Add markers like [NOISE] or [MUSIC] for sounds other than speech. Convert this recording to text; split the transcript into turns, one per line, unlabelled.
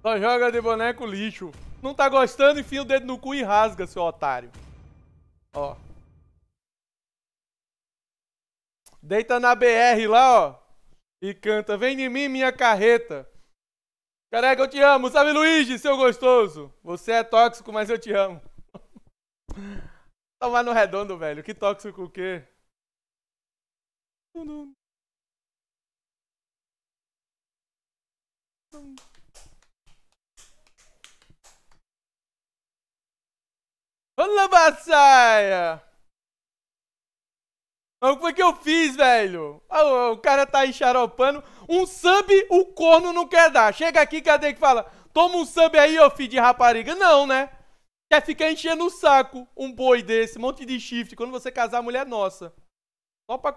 Só joga de boneco lixo. Não tá gostando, enfia o dedo no cu e rasga, seu otário. Ó. Deita na BR lá, ó. E canta, vem de mim, minha carreta. Careca, eu te amo. Sabe, Luigi, seu gostoso. Você é tóxico, mas eu te amo. [LAUGHS] Tomar no redondo, velho. Que tóxico o quê?
Dum,
Olha
Baçaia! O que foi que eu fiz, velho? Ah, o cara tá xaropando. Um sub o corno não quer dar. Chega aqui, cadê que fala? Toma um sub aí, ô filho de rapariga. Não, né? Quer ficar enchendo o saco um boi desse, um monte de chifre, quando você casar a mulher é nossa. Só pra